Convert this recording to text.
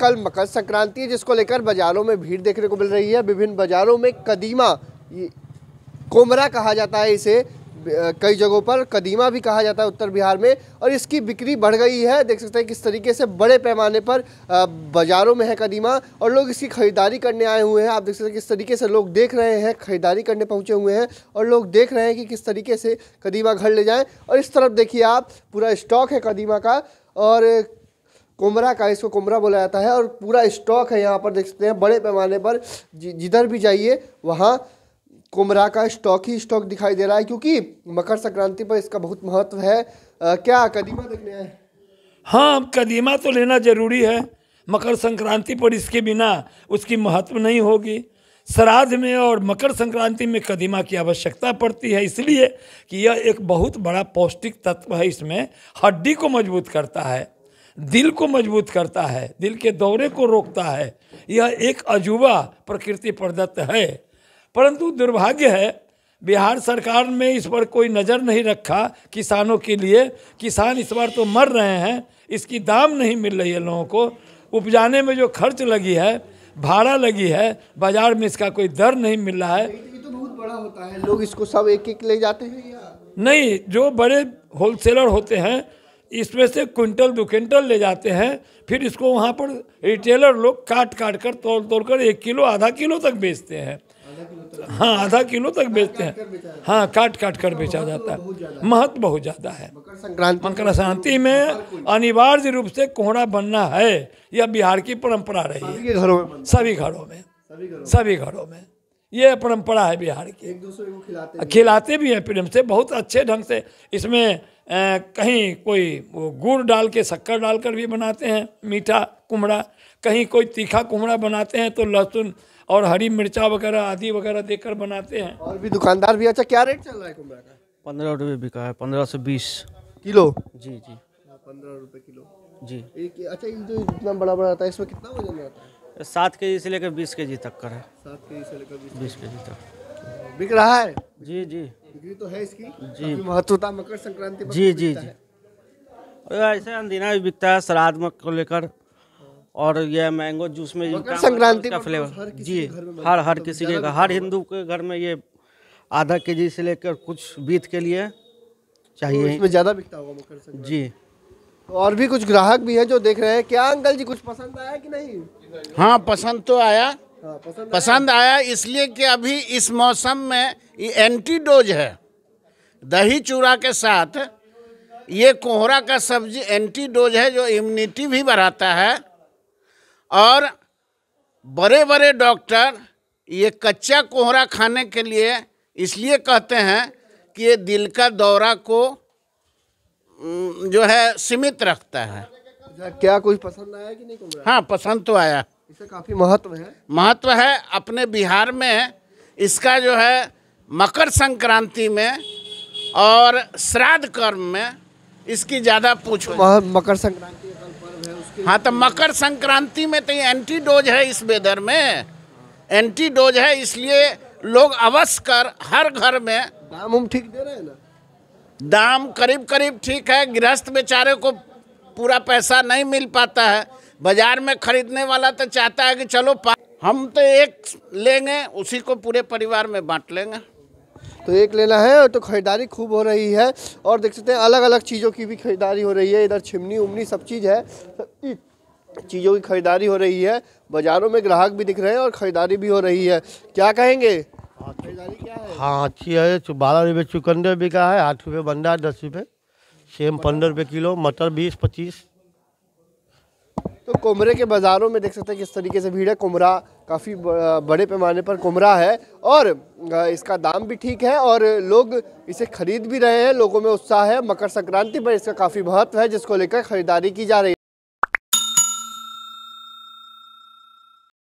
कल मकर संक्रांति है जिसको लेकर बाजारों में भीड़ देखने को मिल रही है विभिन्न बाजारों में कदीमा कोमरा कहा जाता है इसे कई जगहों पर कदीमा भी कहा जाता है उत्तर बिहार में और इसकी बिक्री बढ़ गई है देख सकते हैं किस तरीके से बड़े पैमाने पर बाज़ारों में है कदीमा और लोग इसकी ख़रीदारी करने आए हुए हैं आप देख सकते हैं किस तरीके से लोग देख रहे हैं ख़रीदारी करने पहुँचे हुए हैं और लोग देख रहे हैं कि किस तरीके से कदीमा घर ले जाएँ और इस तरफ देखिए आप पूरा स्टॉक है कदीमा का और कुमरा का इसको कुमरा बोला जाता है और पूरा स्टॉक है यहाँ पर देख सकते हैं बड़े पैमाने पर जिधर भी जाइए वहाँ कुमरा का स्टॉक ही स्टॉक दिखाई दे रहा है क्योंकि मकर संक्रांति पर इसका बहुत महत्व है आ, क्या कदीमा देखने हैं हाँ कदीमा तो लेना जरूरी है मकर संक्रांति पर इसके बिना उसकी महत्व नहीं होगी श्राद्ध में और मकर संक्रांति में कदीमा की आवश्यकता पड़ती है इसलिए कि यह एक बहुत बड़ा पौष्टिक तत्व है इसमें हड्डी को मजबूत करता है दिल को मजबूत करता है दिल के दौरे को रोकता है यह एक अजूबा प्रकृति प्रदत्त है परंतु दुर्भाग्य है बिहार सरकार में इस पर कोई नज़र नहीं रखा किसानों के लिए किसान इस बार तो मर रहे हैं इसकी दाम नहीं मिल रही है लोगों को उपजाने में जो खर्च लगी है भाड़ा लगी है बाजार में इसका कोई दर नहीं मिल रहा है तो बहुत बड़ा होता है लोग इसको सब एक एक ले जाते हैं या नहीं जो बड़े होलसेलर होते हैं इसमें से क्विंटल दो क्विंटल ले जाते हैं फिर इसको वहाँ पर रिटेलर लोग काट काट कर तोड़ तोड़ कर एक किलो आधा किलो तक बेचते हैं हाँ आधा किलो तक बेचते हैं हाँ काट काट कर बेचा जाता है महत्व बहुत ज़्यादा है मकर संक्रांति में अनिवार्य रूप से कोहरा बनना है यह बिहार की परंपरा रही है घरों में सभी घरों में सभी घरों में ये परंपरा है बिहार की एक दूसरे को खिलाते भी खिलाते भी हैं प्रेम से बहुत अच्छे ढंग से इसमें आ, कहीं कोई गुड़ डाल के शक्कर डालकर भी बनाते हैं मीठा कुमड़ा कहीं कोई तीखा कुमड़ा बनाते हैं तो लहसुन और हरी मिर्चा वगैरह आदि वगैरह देकर बनाते हैं और भी दुकानदार भी अच्छा क्या रेट चल रहा है कुमड़ा का पंद्रह रुपये बिका है पंद्रह से बीस किलो जी जी हाँ, पंद्रह रुपये किलो जी एक अच्छा जो इतना बड़ा बड़ा आता है इसमें कितना वजन आता है सात के जी से लेकर बीस के जी तक का है सात के जी से लेकर बीस के जी तक बिक रहा है जी जी बिक्री तो है इसकी जी महत्वता मकर संक्रांति जी जी जी ऐसे अंदीना भी बिकता है श्राद्ध में को लेकर और यह मैंगो जूस में मकर संक्रांति का फ्लेवर जी हर हर किसी के हर तो हिंदू के घर में ये आधा के जी से लेकर कुछ बीत के लिए चाहिए तो इसमें ज़्यादा बिकता होगा मकर संक्रांति जी और भी कुछ ग्राहक भी है जो देख रहे हैं क्या अंकल जी कुछ पसंद आया कि नहीं हाँ पसंद तो आया हाँ, पसंद, पसंद आया, आया इसलिए कि अभी इस मौसम में ये एंटीडोज है दही चूड़ा के साथ ये कोहरा का सब्जी एंटीडोज है जो इम्यूनिटी भी बढ़ाता है और बड़े बड़े डॉक्टर ये कच्चा कोहरा खाने के लिए इसलिए कहते हैं कि ये दिल का दौरा को जो है सीमित रखता है अच्छा, क्या कुछ पसंद आया कि नहीं कुमरा हाँ पसंद तो आया इसे काफ़ी महत्व है महत्व है अपने बिहार में इसका जो है मकर संक्रांति में और श्राद्ध कर्म में इसकी ज़्यादा पूछ तो मकर संक्रांति हाँ तो मकर संक्रांति में तो ये डोज है इस वेदर में एंटी डोज है इसलिए लोग अवश्य कर हर घर में दाम हम ठीक दे रहे हैं ना दाम करीब करीब ठीक है गृहस्थ बेचारे को पूरा पैसा नहीं मिल पाता है बाजार में खरीदने वाला तो चाहता है कि चलो हम तो एक लेंगे उसी को पूरे परिवार में बांट लेंगे तो एक लेना है और तो खरीदारी खूब हो रही है और देख सकते हैं अलग अलग चीज़ों की भी खरीदारी हो रही है इधर छिमनी उमनी सब चीज़ है चीज़ों की खरीदारी हो रही है बाज़ारों में ग्राहक भी दिख रहे हैं और ख़रीदारी भी हो रही है क्या कहेंगे हाँ अच्छी है बारह रुपये चुकंदर बिका है आठ रुपये बंडा दस रुपये सेम पंद्रह रुपये किलो मटर बीस पच्चीस तो कोमरे के बाज़ारों में देख सकते हैं किस तरीके से भीड़ है कोमरा काफ़ी बड़े पैमाने पर कोमरा है और इसका दाम भी ठीक है और लोग इसे खरीद भी रहे हैं लोगों में उत्साह है मकर संक्रांति पर इसका काफ़ी महत्व है जिसको लेकर खरीदारी की जा रही है